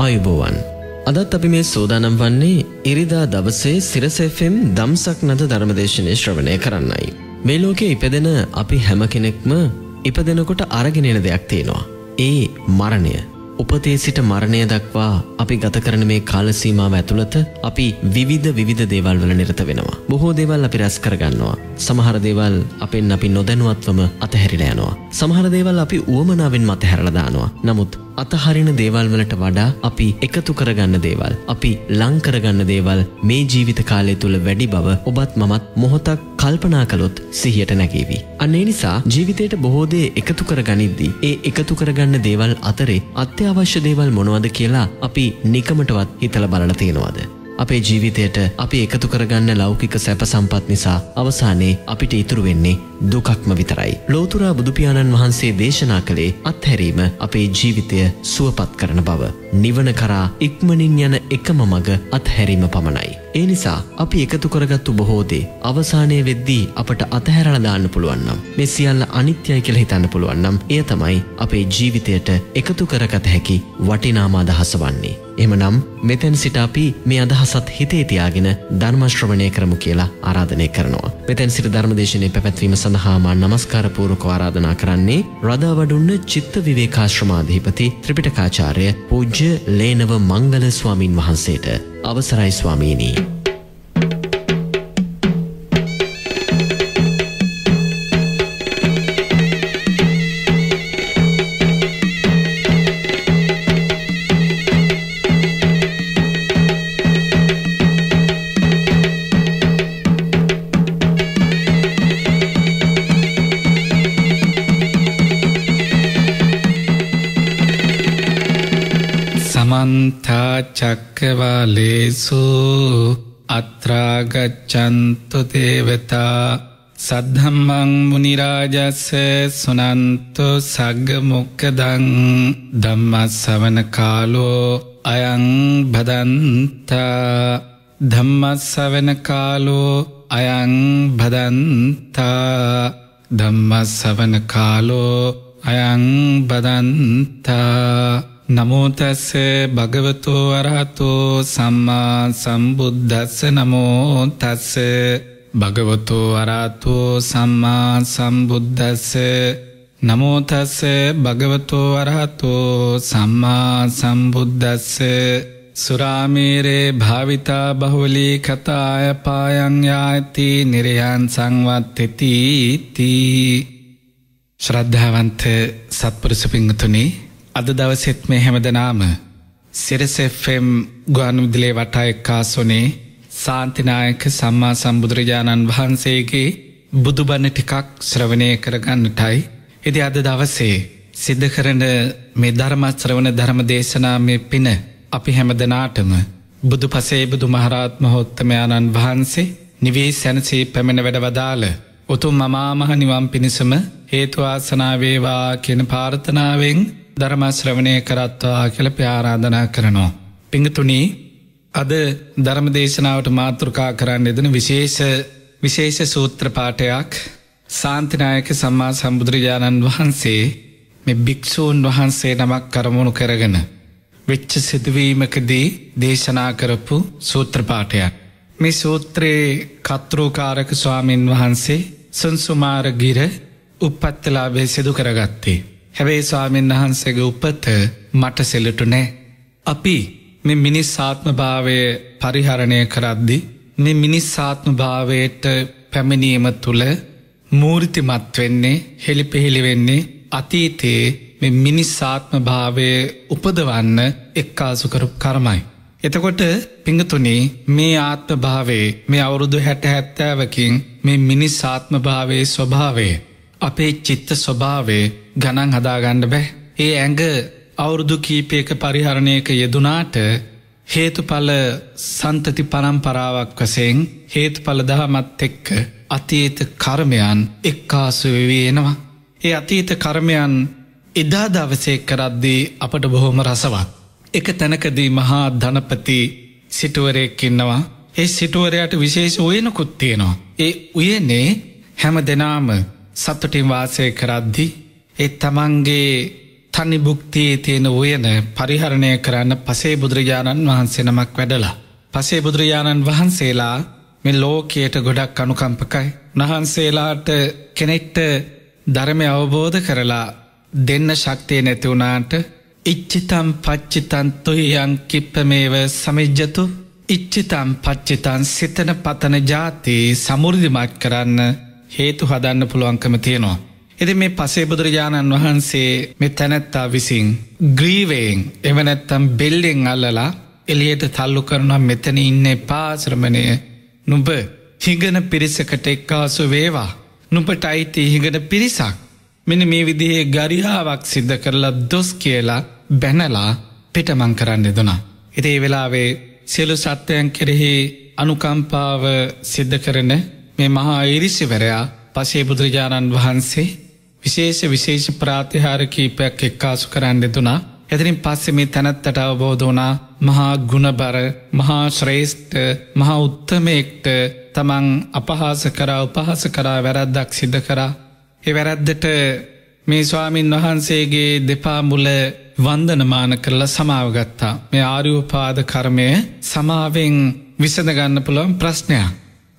අයුබෝවන් අදත් අපි මේ සූදානම් වන්නේ ඉරිදා දවසේ සිරසFම් දම්සක් නද ධර්මදේශනය ශ්‍රවණය කරන්නයි. මේ ලෝකෙ ඉපදෙන අපි හැම කෙනෙක්ම ඉපදෙනකොට අරගෙනෙන දෙයක් තියෙනවා. ඒ මරණය. උපතේ සිට මරණය දක්වා අපි ගත කරන මේ කාලසීමාව ඇතුළත අපි විවිධ විධ දේවල් වල නිරත වෙනවා. බොහෝ දේවල් අපි රැස් කරගන්නවා. සමහර දේවල් අපෙන් අපි නොදැනුවත්වම අතහැරිලා යනවා. සමහර දේවල් අපි උවමනාවෙන් මතහැරලා දානවා. නමුත් අතහරින දේවල් වලට වඩා අපි එකතු කරගන්න දේවල් අපි ලං කරගන්න දේවල් මේ ජීවිත කාලය තුල වැඩි බව ඔබත් මමත් මොහොතක් කල්පනා කළොත් සිහියට නැගීවි. අන්න ඒ නිසා ජීවිතයට බොහෝ දේ එකතු කරගනිද්දී ඒ එකතු කරගන්න දේවල් අතරේ අත්‍යවශ්‍ය දේවල් මොනවද කියලා අපි නිකමටවත් හිතලා බලලා තියනවාද? අපේ ජීවිතයට අපි එකතු කරගන්න ලෞකික සැප සම්පත් නිසා අවසානයේ අපිට ඉතුරු වෙන්නේ දුකක්ම විතරයි. ලෝතුරා බුදුපියාණන් වහන්සේ දේශනා කළේ අත්හැරීම අපේ ජීවිතය සුවපත් කරන බව. නිවන කරා ඉක්මනින් යන එකම මඟ අත්හැරීම පමණයි. ඒ නිසා අපි එකතු කරගත්තු බොහෝ දේ අවසානයේ වෙද්දී අපට අතහැරලා දාන්න පුළුවන් නම් මේ සියල්ල අනිත්‍යයි කියලා හිතන්න පුළුවන් නම් එය තමයි අපේ ජීවිතයට එකතු කරගත හැකි වටිනාම අදහස වන්නේ. එමනම් මෙතැන් සිට අපි මේ අදහසත් හිතේ තියාගෙන ධර්මශ්‍රවණය කරමු කියලා ආරාධනය කරනවා. මෙතැන් සිට ධර්මදේශනය පැවැත්වීම සඳහාම නමස්කාරපූරක ආරාධනා කරන්නේ රදාවඩුන්න චිත්ත විවේකාශ්‍රමාධිපති ත්‍රිපිටකාචාර්ය පූජ්‍ය පූජ්‍ය ලේනව මංගල ස්වාමින් වහන්සේට අවසරයි ස්වාමීනී භගවලේසු අත්‍රාගච්චන්තු දේවතා සද්ධම්මං මනිරාජස්ස සුනන්තු සග්ගමොක්කදං දම්මත් සවන කාලෝ අයං බදන්තා ධම්මත් සවෙන කාලෝ අයං බදන්තා ධම්මත් සවන කාලෝ අයං බදන්තා නමෝතැස්ස භගවතෝ අරහතෝ සම්මා සම්බුද්ධස්ස නමෝතැස්ස භගවතෝ අරාතෝ සම්මා සම්බුද්ධස්ස නමෝතස්ස භගවතෝ අරහතෝ සම්මා සම්බුද්ධස්ස සුරාමීරේ භාවිතා බහුලී කතාය පායංයාඇති නිරයන් සංවත්තෙතිීතිී ශ්‍රද්ධාවන්ත සත්පුරුස පිංගතුනිි අද දවසෙත් මේ හැමදනාම සිරසෙෆම් ගුවනුදිලේ වටා එක්කාසොනේ සාන්තිනායක සම්මා සම්බුදුරජාණන් වහන්සේගේ බුදුබන්න ටිකක් ශ්‍රවණය කරගන්නටයි. එති අද දවසේ සිද්ධ කරන මේ ධර්මත්ශ්‍රවන ධර්ම දේශනා මේ පින අපි හැමදනාටම බුදු පසේ බුදු මහරාත්ම හොත්තමයාණන් වහන්සේ නිවේ සැනසී පැමෙන වැඩ වදාළ උතුම් මමාමහ නිවම් පිණිසම හේතුවාසනාවේවා කියෙන පාර්ථනාවෙන් ධර්මාශ්‍රවණය කරත්වා කළ ප්‍යාරාධනා කරනවා. පිඟතුනී අද ධර්මදේශනාවට මාතෘකා කරන්න එදන විශේෂ විශේෂ සූත්‍රපාටයක් සාන්තිනායක සම්මා සම්බුදුරජාණන් වහන්සේ මෙ භික්‍ෂූන් වහන්සේ නමක් කරමුණු කරගෙන. වෙච්ච සිදුවීමකදී දේශනා කරපු සූත්‍රපාටයක්. මේ සූත්‍රයේ කත්‍රෝකාරක ස්වාමීන් වහන්සේ සුන්සුමාර ගිර උපත්තලාබේ සිදු කරගත්තේ. හැබැයි ස්වාමෙන් වහන්සේගේ උපත මට සෙලටු නෑ. අපි මෙ මිනිස් සාත්ම භාවය පරිහරණය කරද්දි මෙ මිනිස් සාත්ම භාවයට පැමිණීම තුළ මූර්තිමත් වෙන්නේ හෙළි පෙහිළි වෙන්නේ අතීතයේ මෙ මිනිස් සාත්ම භාවය උපදවන්න එක්කාසුකරු කරමයි. එතකොට පිඟතුනී මේ ආත්ම භාවේ මේ අවුරුදු හැට හැත්තෑවකින් මේ මිනිස් ආත්ම භාවේ ස්වභාවේ අපේ චිත්ත ස්වභාවේ ගණන් හදාගණ්ඩ බැහ. ඒ ඇඟ අවුරුදු කීපයක පරිහරණයක යෙදුනාට හේතුඵල සන්තති පරම්පරාවක් වසයෙන් හේතුඵල දහමත් එක්ක අතීත කර්මයන් එක්කාසුවවේනවා. ඒ අතීත කර්මයන් එදා දවසේ කරද්දී අපට බොහොම රසවත්. එක තැනකදී මහා ධනපති සිටුවරයෙක් ඉන්නවා. ඒ සිටුවරයට විශේෂ උයනකුත්තියෙනවා. ඒ උයනේ හැම දෙනාම සතුටින් වාසය කරද්දි ඒ තමන්ගේ තනි භුක්තියේ තියෙන වයන පරිහරණය කරන්න පසේ බුදුරජාණන් වහන්සේ නමක් වැඩලා. පසේ බුදුරජාණන් වහන්සේලා මෙ ලෝකයට ගොඩක් අනුකම්පකයි. නහන්සේලාට කෙනෙක්ට ධර්මය අවබෝධ කරලා දෙන්න ශක්තිය නැතිවුණාට ඉච්චිතම් පච්චිතන් තුහියන් කිප්පමේව සමිජ්ජතු ඉච්චිතම් පච්චිතන් සිතන පතන ජාති සමුෘධිමත් කරන්න හේතු හදන්න පුළුවන්කම තියෙනවා. එති මේ පසේ බුදුරජාණන් වහන්සේ මෙ තැනැත්තා විසින් ග්‍රීවයෙන් එවනැත්තම් බෙල්ලෙෙන් අල්ලලා එළියට තල්ලු කරනවා මෙතැන ඉන්න පාශ්‍රමණය නුඹ හිගන පිරිසකට එක්කාසු වේවා. නුඹට අයිති හිගට පිරිසක්. මෙන මේ විදිහේ ගරිහාාවක් සිද්ධ කරලා දොස් කියලා බැනලා පිටමං කරන්න දෙදුනා. එතේ වෙලාවේ සියලු සත්‍යයන් කෙරෙහි අනුකම්පාව සිද්ධ කරන මේ මහා ඒරිසිවරයා පසේ බුදුරජාණන් වහන්සේ විශේෂ විශේෂ ප්‍රාතිහාර කීපයක් එක්කාසු කරන්න දෙතුනා එතිරින් පස්සෙ මේ තැනැත්තට අවබෝධනා මහා ගුණබර මහා ශ්‍රේෂ්ඨ මහා උත්තමයෙක්ට තමන් අපහාස කරා උපහස කරා වැරැද්දක් සිද්ධ කරා. එ වැරැද්දට මේ ස්වාමීන් වහන්සේගේ දෙපාමුල වන්දනමාන කරලා සමාවගත්තා. මේ ආරයෝපාද කර්මය සමාවෙන් විසඳගන්න පුළුවන් ප්‍රශ්නයක්.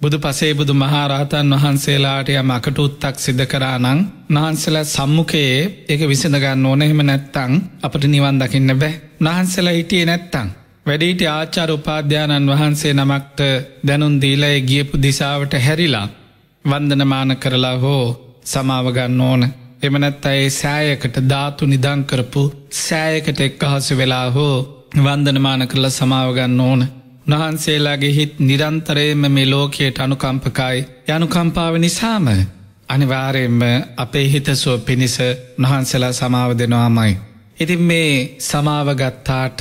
බුදු පසේ බුදු මහාරහතන් වහන්සේලාට යම අකට උත්තක් සිද්ධ කරා නං නාහන්සල සම්මුකයේ ඒක විසඳගන්න ඕන එහෙම නැත්තං අපට නිවන් දකින්න බෑ. නහන්සල හිටියේ නැත්තං. වැඩීට ආචාර උපාධ්‍යාණන් වහන්සේ නමක්ට දැනුන් දීලය ගියපු දිසාවට හැරිලා. වන්දනමාන කරලා හෝ සමාවගන්න ඕන. එමනැත් අයි සෑයකට ධාතු නිදංකරපු සෑයකට එක්කහසු වෙලා හෝ වන්දනමාන කරලා සමාවගන්න ඕන. උන්වහන්සේලාගේ හිත් නිරන්තරයම මේ ලෝකයට අනුකම්පකයි යනුකම්පාව නිසාම අනිවාරයෙන්ම අපේ හිතසුව පිණිස උන්වහන්සලා සමාව දෙනවාමයි. ඉතින් මේ සමාවගත්තාට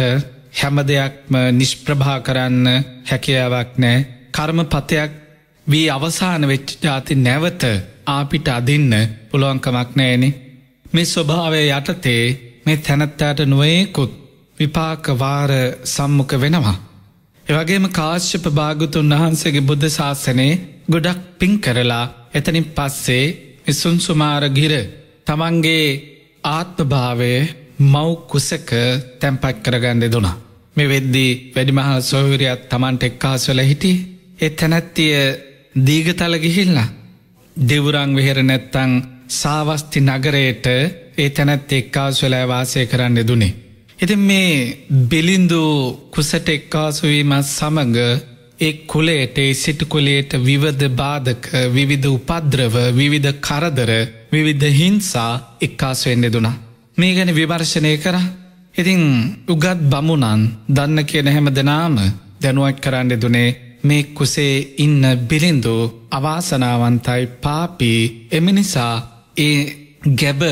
හැම දෙයක්ම නිෂ්ප්‍රභා කරන්න හැකියාවක් නෑ කර්මපතයක් වී අවසාන වෙච්ච ජාති නැවත ආපිට අදින්න පුළුවන්කමක් නෑනි. මේ ස්වභාවය යටතේ මේ තැනත්තාට නුවේකුත් විපාකවාර සම්මුක වෙනවා. එවගේම කාශ්‍යප භාගුතුන් වහන්සේගේ බුද්ධ ශාසනයේ ගොඩක් පින් කරලා එතනින් පස්සේ ඉසුන්සුමාර ගිර තමන්ගේ ආත්මභාවය මව් කුසක තැම්පත් කරගන්න දුනා. මෙ වෙද්දී වැඩිමහල් සොහවිරයක් තමන්ට එක්කාස්වල හිටි එ තැනැත්තිය දීගතල ගිහිල්ල. දෙවුරං විහෙර නැත්තං සාවස්ති නගරයට ඒ තැනැත් එක්කාස්වලෑ වාසය කරන්න දුනේ. එති මේ බිලිඳු කුසට එක්කාසුවීමත් සමඟ එක් කුලේට සිටි කුලේට විවධ බාධක විවිධ උපද්‍රව විවිධ කරදර විවිධ හිංසා එක්කාසුවෙන්ඩෙ දුනා. මේ ගැන විවර්ශනය කර ඉතිං උගත් බමුණන් දන්න කියන හැම දෙනාම දැනුවත් කරන්න දුනේ මේ කුසේ ඉන්න බිලිඳු අවාසනාවන්තයි පාපී එමිනිසා ඒ ගැබ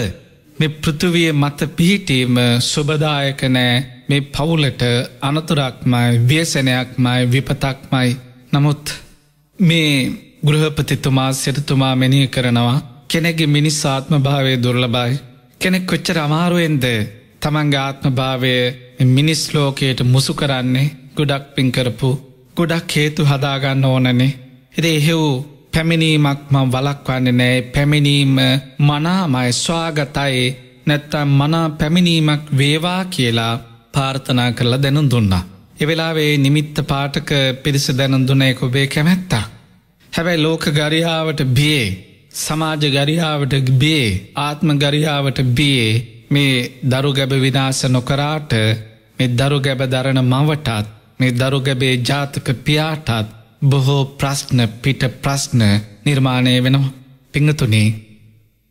මේ පෘතුවිය මත පිහිටීම සුබදායක නෑ මේ පවුලට අනතුරක්මයි ව්‍යසනයක්මයි විපතක්මයි නමුත් මේ ගෘහපතිතුමා සිරතුමා මෙනිය කරනවා කෙනෙගේ මිනිස්සාත්ම භාවය දුර්ලබයි කෙනෙක් කොච්චර අමාරුවෙන්ද තමන්ගේ ආත්ම භාවය මිනිස් ලෝකයට මුසු කරන්නේ ගොඩක් පින් කරපු ගොඩක් හේතු හදාගන්න ඕනනේ එද එහෙවූ පැමිණීමක් මං වලක්වන්න නෑ පැමිණීම මනාමයි ස්වාගතයි නැත්තම් මනා පැමිණීමක් වේවා කියලා පාර්ථනා කරලා දැනුන් දුන්නා. එවෙලාවේ නිමිත්ත පාටක පිරිස දැනුන්දුනයක ඔබේ කැමැත්තා. හැබැයි ලෝක ගරිහාාවට බියේ සමාජ ගරිහාාවට බේ ආත්ම ගරිහාාවට බියේ මේ දරු ගැබ විනාස නොකරාට මේ දරු ගැබ දරන මවටත් මේ දරු ගැබේ ජාතක පියාටත් බොහෝ ප්‍රශ්න පිට ප්‍රශ්න නිර්මාණය වෙනවා පිංහතුනේ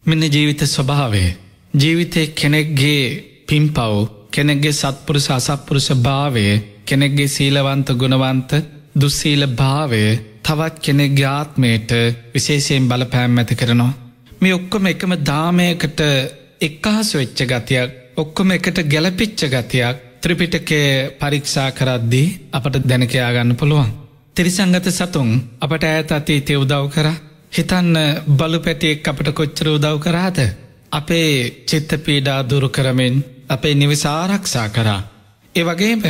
මෙන්න ජීවිත ස්වභාවය ජීවිතය කෙනෙක්ගේ පිම්පව් කෙනෙක්ගේ සත්පුරුස අසත්පුරුෂ භාවය කෙනෙක්ගේ සීලවන්ත ගුණවන්ත දුස්සීල භාවය තවත් කෙනෙක් ්‍යාත්මයට විශේෂයෙන් බලපෑම් ඇති කරනවා. මේ ඔක්කොම එකම දාමයකට එක්කහස වෙච්ච ගතියක් ඔක්කොම එකට ගැලපිච්ච ගතියක් ත්‍රිපිටකේ පරීක්ෂා කරද්දී අපට දැනකයාගන්න පුළුවන්. තිරිසංගත සතුන් අපට ඇත අතීතය උදව් කර හිතන්න බලු පැටියෙක් අපට කොච්චර උදව් කරාද. අපේ චිත්ත පීඩා දුරු කරමෙන් අපේ නිවිස ආරක්ෂා කරා. එවගේම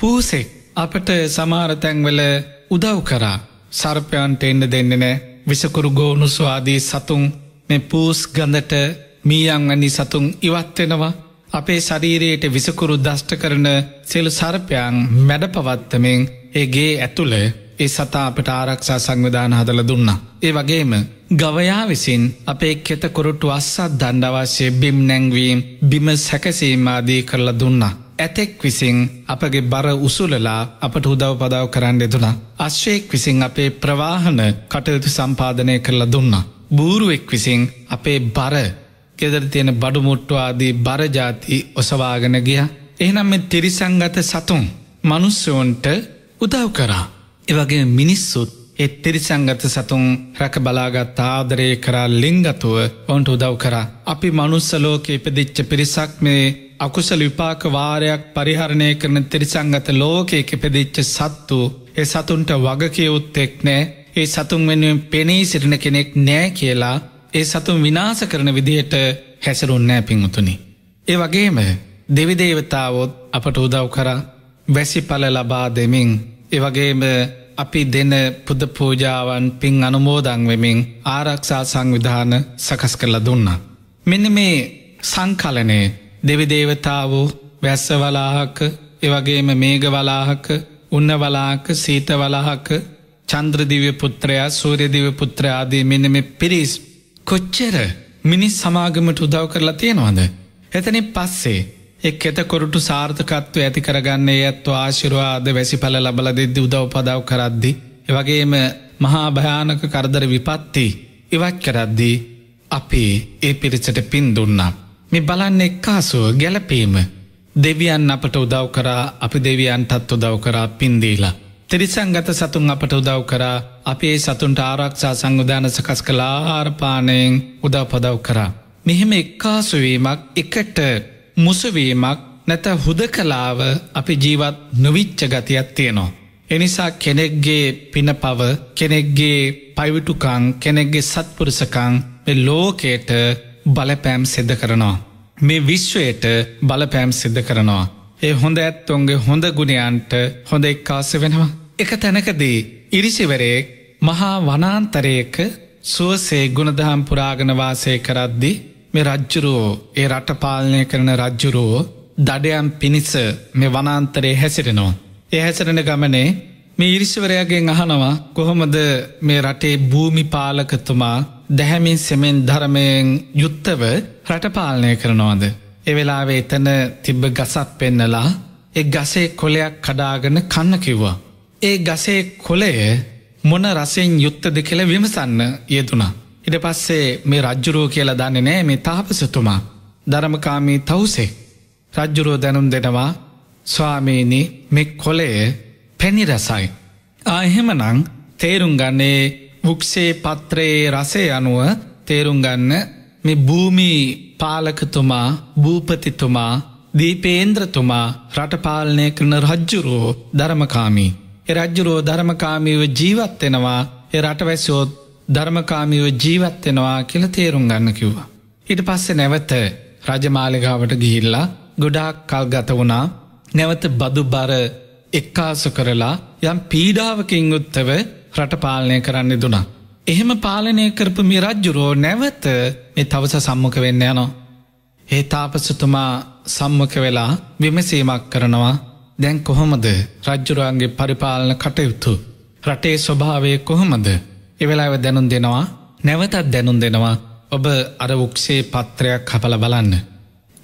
පූසෙක් අපට සමාරතැන්වල උදව් කරා සර්පයන්ට එන්න දෙන්නනෑ විසකුරු ගෝනු ස්වාදී සතුන් මෙ පූස් ගඳට මීයංගනි සතුන් ඉවත්වෙනවා අපේ ශරීරයට විසකුරු දෂ්ට කරන සෙලු සර්පයන් මැඩ පවත්තමෙන් ඒගේ ඇතුළ ඒ සතා අපට ආරක්ෂා සංවිධාන හදල දුන්නා. ඒ වගේම ගවයා විසින් අපේ කෙත කොරුටු අස්සත් දණ්ඩවශ්‍ය බිම් නැංවීම් බිම සැකසීමමාදී කරලා දුන්නා. ඇතෙක් විසින් අපගේ බර උසුලලා අපට හුදව පදාව කරන්න දෙදුනා. අශ්වයෙක් විසින් අපේ ප්‍රවාහන කටයුතු සම්පාධනය කරලා දුන්නා. බූරුවෙක් විසින් අපේ බර ගෙදර තියෙන බඩුමුට්ටවාදී බරජාති ඔසවාගෙන ගිය. එහනම් මෙ තිරිසංගත සතුන් මනුස්සෝන්ට උදව් කරා. එවගේ මිනිස්සුත් එත් තිරිසංගත සතුන් රැක බලාගත් ආදරය කරා ලිංගතුව ඔවුන්ට උදව් කරා. අපි මනුස්සලෝක ඉපදිච්ච පිරිසක් මේ අකුසල විපාක වාරයක් පරිහරණය කරන තිරිසංගත ලෝකයක පෙදිච්ච සත්තු ඒ සතුන්ට වගකයවුත්තෙක් නෑ ඒ සතුන් වෙනුවෙන් පෙනී සිටින කෙනෙක් නෑ කියලා ඒ සතුන් විනාස කරන විදිහට හැසරුන්නෑ පිංඋතුනි. ඒ වගේම දෙවිදේවතාවොත් අපට උදව් කර වැසිඵල ලබා දෙමින් ඒවගේම අපි දෙන පුද පූජාවන් පින් අනුමෝදං වෙමින් ආරක්ෂා සංවිධාන සකස් කරල දුන්න. මෙන්න මේ සංකලනය දෙවිදේවතා වූ වැස්සවලාහක එවගේම මේගවලාහක උන්නවලාහක සීතවලාහක චන්ද්‍රදිව පුත්‍රයා සූරදිව පුත්‍රයාදී මෙන්න මේ පිරිස් කොච්චර මිනිස් සමාගමට උදව කරලා තියෙනවාද. එතන පස්සේ එක් ඇත කොරටු සාර්ථකත්ව ඇති කරගන්නේ ඇත්ව ආශිරවාද වැසිඵල ලබල දෙද්දි උදව පදව් කරද්දි. වගේම මහා භයානක කරදර විපත්ති ඉවත් කරද්දී අපි ඒ පිරිසට පින් දුන්නා. මෙ බලන්න එක්කාසුව ගැලපීම දෙවියන් අපට උදව් කරා අපි දෙවියන්ටත් උදව් කරා පින්දීලා. තිරිසංගත සතුන් අපට උදව් කරා අපේ සතුන්ට ආරක්ෂා සංවිධාන සකස් කලා ආරපානයෙන් උදව් පදව් කරා. මෙහෙම එක්කාසුවීමක් එකට මුසවීමක් නැත හුද කලාව අපි ජීවත් නොවිච්ච ගතියක් තියෙනවා. එනිසා කෙනෙක්ගේ පින පව කෙනෙක්ගේ පයිවිටුකං කෙනෙක්ගේ සත්පුරුසකං ලෝකයට බලපෑම් සිද්ධ කරනවා. මේ විශ්වයට බලපෑම් සිද්ධ කරනවා. ඒ හොඳ ඇත්තුන්ගේ හොඳ ගුණයන්ට හොඳ එක්කාස වෙනවා. එක තැනකදී ඉරිසිවරයෙක් මහා වනාන්තරයක සුවසේ ගුණදහම් පුරාගනවාසය කරද්දි මේ රජ්ජුරෝ ඒ රට පාලනය කරන රජ්ජුරෝ දඩයම් පිණිස මේ වනාන්තරේ හැසිරෙනවා. ඒ හැසිරෙන ගමනේ මේ ඉරිශවරයාගෙන් අහනවා කොහොමද මේ රටේ භූමි පාලකතුමා දැහැමින් සෙමෙන් ධරමයෙන් යුත්තව රටපාලනය කරනවාද. එවෙලාවේ එතන තිබ්බ ගසත් පෙන්නලා එ ගසේ කොලයක් කඩාගෙන කන්න කිව්වා. ඒ ගසේ කොලය මොන රසෙන් යුත්තද කෙළ විමසන්න යෙදුනා. ඉට පස්සේ මේ රජ්ජුරෝ කියලා දන්න නෑ මේ තාපසතුමා ධරමකාමී තවුසේ රජ්ජුරෝ දැනුම් දෙනවා ස්වාමීනි මෙ කොලය පැණිරසයි. ආහෙමනං තේරුම් ගන්නේ වුක්ෂේ පත්‍රයේ රසේ අනුව තේරුම් ගන්න මේ භූමී පාලකතුමා භූපතිතුමා දීපේන්ද්‍රතුමා රටපාලනය කරන රජ්ජුරෝ ධර්මකාමී. එ රජ්ජුරෝ ධර්මකාමීව ජීවත්වෙනවා එ රටවැස්යෝත් ධර්මකාමියෝ ජීවත්වෙනවා කියල තේරුම් ගන්න කිව්වා. ඉට පස්සෙ නැවත රජමාලිගාවට ගිහිල්ලා ගොඩාක් කල් ගත වුණා නැවත බදු බර එක්කාසු කරලා යම් පීඩාවකින් යුත්තව රට පාලනය කරන්න දුනා. එහෙම පාලනය කරපු මි රජ්ජුරෝ නැවත මේ තවස සම්මක වෙන්න යනවා. ඒ තාපසතුමා සම්මක වෙලා විමසීමක් කරනවා දැන් කොහොමද රජ්ජුරුවන්ගේ පරිපාලන කටයුතු. රටේ ස්වභාවය කොහොමද එවෙලාව දැනුන් දෙනවා නැවතත් දැනුන් දෙනවා ඔබ අරවුක්ෂේ පත්‍රයක් කපල බලන්න.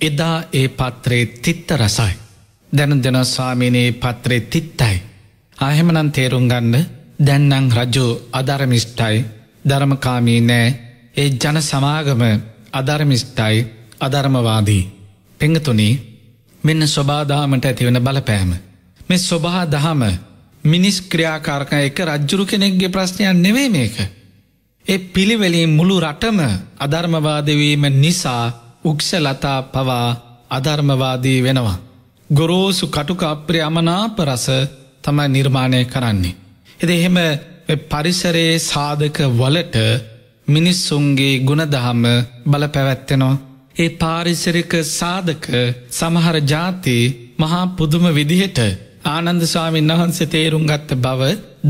එදා ඒ පත්‍රේ තිත්ත රසයි. දැනුන් දෙෙන ස්වාමිනයේ පත්‍රේ තිත්තයි. ආහෙමනන් තේරුම්ගන්න දැන්නං රජු අධරමිෂ්ටයි ධර්මකාමී නෑ ඒ ජන සමාගම අධර්මිෂ්ටයි අධර්මවාදී. පෙංගතුනී මෙන්න ස්වබාදාමට ඇතිවෙන බලපෑම. මෙ ස්වබා දහම මිනිස් ක්‍රියාකාරක එක රජ්ජුරු කෙනෙක්ගේ ප්‍රශ්නයන් නෙවේ මේක. ඒ පිළිවෙලින් මුළු රටම අධර්මවාදවීම නිසා උක්ෂලතා පවා අධර්මවාදී වෙනවා. ගොරෝසු කටුක අප්‍රියමනාප රස තමයි නිර්මාණය කරන්නේ. එද එහෙම පරිසරයේ සාධක වලට මිනිස්සුන්ගේ ගුණදහම බල පැවැත්වෙනවා. ඒ පාරිසරික සාධක සමහර ජාති මහා පුදුම විදිහට ආනන්ද ස්වාමීන් වහන්සේ තේරුම් ගත්ත බව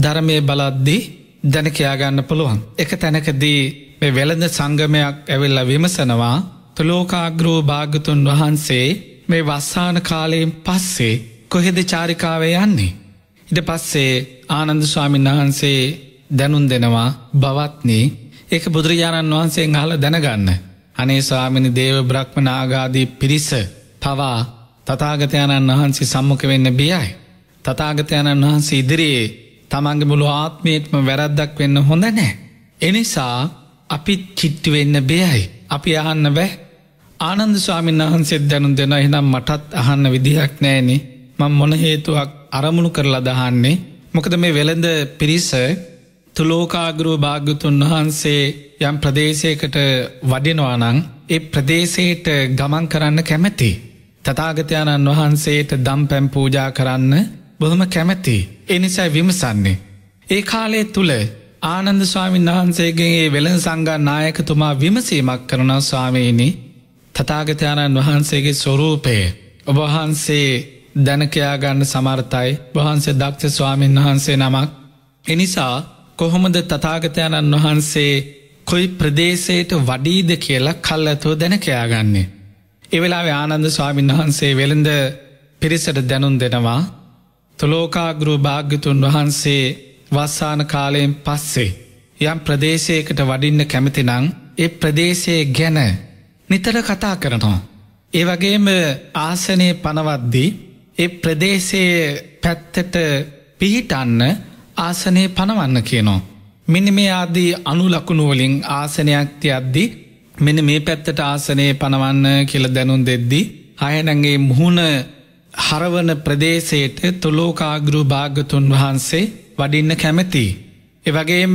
ධරමය බලද්දී දැනකයාගන්න පුළුවන්. එක තැනකදී වෙළඳ සංගමයක් ඇවෙල්ල විමසනවා තුළෝකාග්‍රෝ භාගතුන් වහන්සේ මේ වස්සාන කාලයෙන් පස්සේ කොහෙද චාරිකාවේ යන්නේ. ඉට පස්සේ ආනන්ද ස්වාමීන් වහන්සේ දැනුන් දෙනවා බවත්නේ එක බුදුරජාණන් වහන්සේ හල දැනගන්න. අනේ ස්වාමිනි දේව බ්‍රහ්මනාගාදී පිරිස පවා තතාගතයණන් වහන්සේ සම්මුඛ වෙන්න බියයි. තතාගතයණන් වහන්සේ ඉදිරියේ තමන්ගේ මුළු ආත්මේත්ම වැරද්දක් වෙන්න හොඳ නෑ. එනිසා අපිත් චිට්ටි වෙන්න බෙයයි. අපි අහන්න බෑ ආනන්ද ස්වාමින් වහන්සෙත් දැනු දෙෙන එහිනම් මටත් අහන්න විදිහක් නෑනෙ මං මොන හේතුවක් අරමුණු කරලා දහන්නේ. මොකද මේ වෙළඳ පිරිස තුළෝකාගරුව භාග්‍යතුන් වහන්සේ යම් ප්‍රදේශයකට වඩිනවානං ඒ ප්‍රදේශයට ගමන් කරන්න කැමැති. තතාගතයණන් වහන්සේට දම් පැම් පූජා කරන්න බොහොම කැමැති එනිසයි විමසන්නේ. ඒ කාලේ තුළ ආනන්ද ස්වාමීන් වහන්සේගේ ඒ වෙළඳ සංගා නායකතුමා විමසීමක් කරන ස්වාමීනි තතාගතයාණන් වහන්සේගේ ස්වරූපය ඔබහන්සේ දැනකයා ගන්න සමර්ථයි වහන්සේ දක්ෂ ස්වාමීන් වහන්සේ නමක්. එනිසා කොහොමද තතාගතයණන් වහන්සේ කොයි ප්‍රදේශයට වඩීද කියලා කල් ඇතුව දැනකයා ගන්නේ. එවෙලා ආනන්ද ස්වාමීන් වහන්සේ වෙළඳ පිරිසට දැනුම් දෙනවා තොලෝකාගුරු භාග්‍යතුන් වහන්සේ වස්සාන කාලයෙන් පස්සේ. යම් ප්‍රදේශයකට වඩින්න කැමතිනං ඒ ප්‍රදේශයේ ගැන නිතර කතා කරනවා. ඒ වගේම ආසනය පනවද්දී ඒ ප්‍රදේශයේ පැත්තට පිහිටන්න ආසනය පනවන්න කියනවා. මෙනි මේ ආදී අනුලකුණුවලින් ආසනයක් තියද්දි මෙන මේ පැත්තට ආසනය පනවන්න කියල දැනුන් දෙද්දි. අයනගේ මුහුණ හරවන ප්‍රදේශයට තුළෝකාගරු භාගතුන් වහන්සේ වඩින්න කැමැති. එවගේම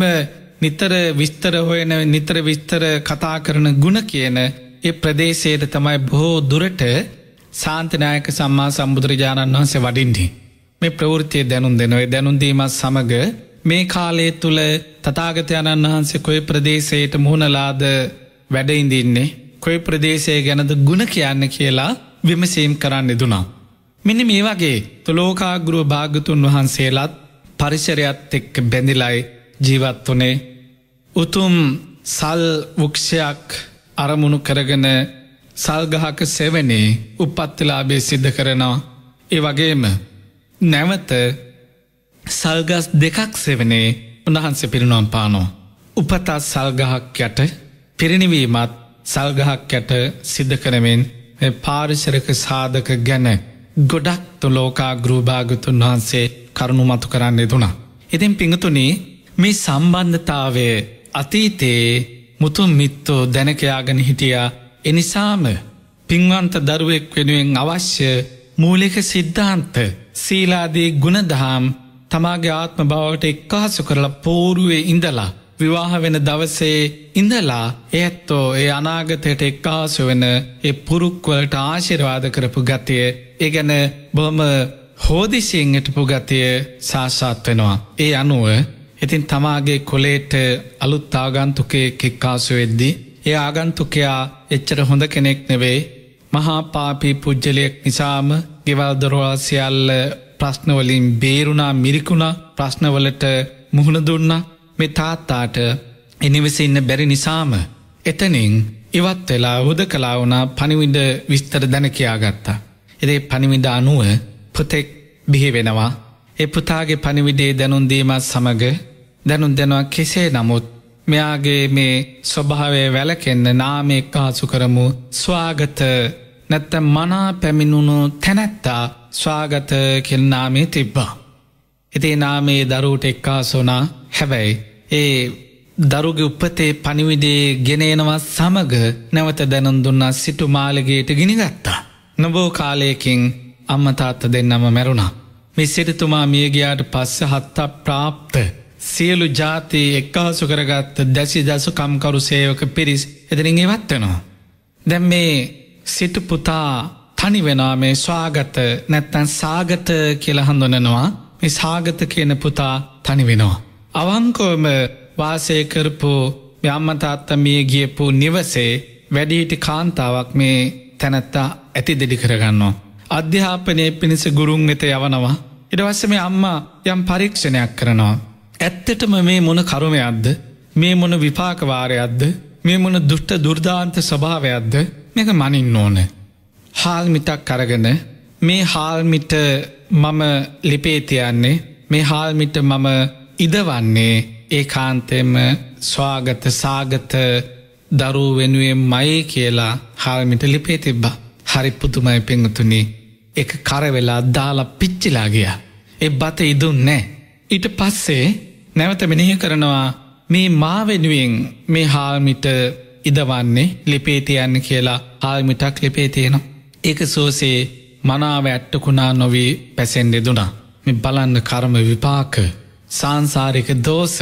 නිතර විස්තර හොයන නිතර විස්තර කතා කරන ගුණ කියන ඒ ප්‍රදේශයට තමයි බොහෝ දුරට සාන්තනායක සම්මා සම්බුදුරජාණන් වහන්සේ වඩින්ඩි. මේ ප්‍රවෘතිය දැනුම් දෙනොයි දැනුන්දීමත් සමඟ මේ කාලේ තුළ තතාගතයණන් වහන්සේ කොයි ප්‍රදේශයට මුහුණලාද වැඩයිඉඳන්නේ කොයි ප්‍රදේශය ගැනද ගුණ කියන්න කියලා විමසීම් කරන්න දුනා. මෙන්න මේ වගේ තුළෝකාගුරුව භාගතුන් වහන්සේලාත් පරිසරයත් එක්ක බැඳිලයි ජීවත් වනේ උතුම් සල් වක්ෂයක් අරමුණු කරගෙන සල්ගහක සෙවනේ උපත්තිලාබේ සිද්ධ කරනවා. ඒ වගේම නැවත සල්ගස් දෙකක් සෙවනේ උණහන්සේ පිරිනුවම් පානෝ. උපතත් සල්ගහක් යට පිරිනිවීමත් සල්ගහක් යට සිද්ධ කරමෙන් පාරිසරක සාධක ගැන ගොඩක් තුලෝකා ගෘභාගතුන් වහන්සේ කරුණු මතු කරන්න දුනා. ඉතින් පිඟතුනේ මේ සම්බන්ධතාවය අතීතයේ මුතුන් මිත්තෝ දැනකයාගෙන හිටියා එනිසාම පින්වන්ත දරුවෙක් වෙනුවෙන් අවශ්‍ය මූලික සිද්ධාන්ත සීලාදී ගුණදහම් තමාගේ ආත්ම බවට එක්කාසු කරලා පෝරුවේ ඉඳලා විවාහ වෙන දවසේ ඉඳලා එඇත්තෝ ඒ අනාගතයට එක්කාසු වෙන ඒ පුරුක්වලට ආශිරවාද කරපු ගතිය ඒගැන බොම හෝදිසිංහටපු ගතිය සාසාත් වෙනවා. ඒ අනුව ඉතින් තමාගේ කොලේට අලුත් ආගන්තුකයෙක් එක්කාසුවෙද්දි. ඒ ආගන්තුකයා එච්චර හොඳ කෙනෙක් නෙවෙයි මහාපාපී පුද්ජලයෙක් නිසාම ගෙවල් දොරවාසිියල්ල ප්‍රශ්නවලින් බේරුණා මිරිකුණා ප්‍රශ්නවලට මුහුණ දුන්නා මෙ තාත්තාට එනිවස ඉන්න බැරි නිසාම එතනින් ඉවත් වෙලා හුද කලාවනා පනිවිඩ විස්තර දැන කියාගත්තා. එදේ පනිවිඩ අනුව පුතෙක් බිහිවෙනවා. එ පුතාගේ පනිවිඩේ දැනුන්දීමත් සමඟ දැනුන් දෙනවා කෙසේ නමුත් මෙයාගේ මේ ස්වභාවේ වැලකෙන්න නාමෙක් කාසු කරමු ස්වාගත නැත්ත මනා පැමිණුණු තැනැත්තා ස්වාගත කෙල්නාමේ තිබ්බා. එතේ නාමේ දරුට එක්කාසුනා හැබැයි ඒ දරුග උපතේ පනිවිඩේ ගෙනයනවා සමග නැවත දැනුන් දුන්නා සිටු මාලගේට ගිනිගත්තා. නොබෝ කාලයකින් අම්මතාත්ත දෙන්නම මැරුණා. මේ සිරිතුමා මියගයාට පස්ස හත්තා ප්‍රාප්ත සියලු ජාති එක්කාසු කරගත්ත දැසි දසුකම්කරු සේවක පිරිස් එදනින් එවත්වෙනවා. දැම් මේ සිටු පුතා තනිවෙනා මේ ස්වාගත නැත්තැන් සාගත කියලහඳොනනවා මේ සාගත කියන පුතා තනිවෙනවා. අවංකෝම වාසය කරපු ්‍යම්මතාත්ත මිය ගියපු නිවසේ වැඩීට කාන්තාවක් මේ තැනැත්තා ඇති දෙඩි කරගන්නවා. අධ්‍යාපනය පිණිස ගුරුන් වෙත යවනවා. ඉඩවස්ස මේ අම්මා යම් පරීක්ෂණයක් කරනවා. ඇත්තටම මේ මොන කරුමයක්ද මේ මොන විපාකවාරයක්ද මේ මොන දුෘෂ්ට දුර්ධාන්ත ස්වභාවයක්ද මේක මනින් ඕන. හාල්මිටක් කරගන මේ හාල්මිට මම ලිපේතියන්නේ මේ හාල්මිට මම ඉදවන්නේ ඒකාන්තෙම ස්වාගත සාගත දරුව වෙනුවෙන් මයි කියලා හාල්මිට ලිපේ තිබ්බා හරි පුතුමයි පෙන්ගතුනි එක කරවෙලා දාලා පිච්චිලාගිය. එ බත ඉදුන් නෑ. ඊට පස්සේ නැවත මෙනෙහි කරනවා මේ මා වෙනුවෙන් මේ හාල්මිට ඉදවන්නේ ලිපේතියන්න කියලා හාල්මිටක් ලිපේ තියෙනවා. ඒක සෝසේ මනාව ඇට්ටකුණා නොවී පැසෙන්ඩෙදුනා. මෙ බලන්න කරම විපාක. සාංසාරික දෝස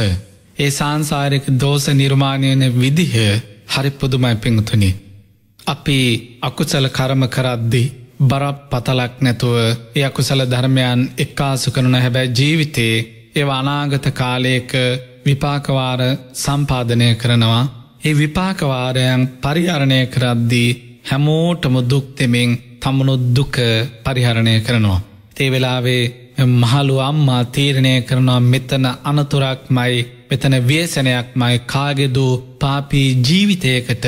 ඒ සාංසාරික දෝස නිර්මාණයන විදිහ හරි පුදුමයි පිංතුනි. අපි අකුසල කරම කරද්දි බරප් පතලක් නැතුව ඒ අකුසල ධර්මයන් එක්කාසු කරන හැබැයි ජීවිතේ ඒ අනාගත කාලයක විපාකවාර සම්පාධනය කරනවා. ඒ විපාකවාරයන් පරිහරණය කරද්දී හැමෝටම දුක්තෙමින් තමුණුත් දුක පරිහරණය කරනවා. තේ වෙලාවේ මහලු අම්මා තීරණය කරනවා මෙතන අනතුරක්මයි මෙතන වේසනයක් මයි කාගෙදූ පාපී ජීවිතයකට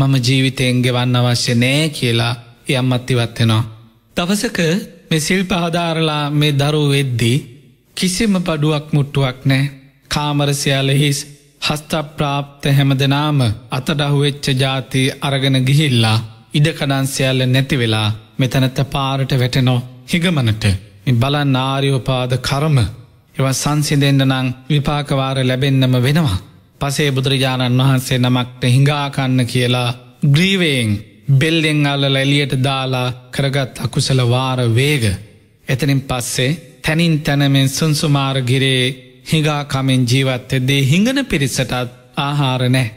මම ජීවිතයෙන් ගෙවන්න අවශ්‍ය නෑ කියලා යම්මත්තිවත්වෙනවා. දවසක මෙ සිල් පහදාරලා මේ දරු වෙද්දී කිසිම පඩුවක් මුට්ටුවක් නෑ කාමරසියාල හිස් හස්ථප්‍රාප්ත හැමදනාම අතඩහුවෙච්ච ජාති අරගෙන ගිහිල්ලා ඉඩකඩන්සියාල නැතිවෙලා මෙතනත්ත පාරට වැටනෝ හිගමනට බලන් නාර්යෝපාද කරම එව සංසිදෙන්ට නං විපාකවාර ලැබෙන්නම වෙනවා. පසේ බුදුරජාණන් වහන්සේ නමක්ට හිඟාකන්න කියලා ග්‍රීවයෙන් බෙල්ලෙන් අල්ලල එලියට දාලා කරගත් අකුසල වාර වේග. එතනින් පස්සේ තැනින් තැනමෙන් සුන්සුමාර ගිරේ හිඟාකමෙන් ජීවත්තෙදේ හිඟන පිරිසටත් ආහාරනෑ.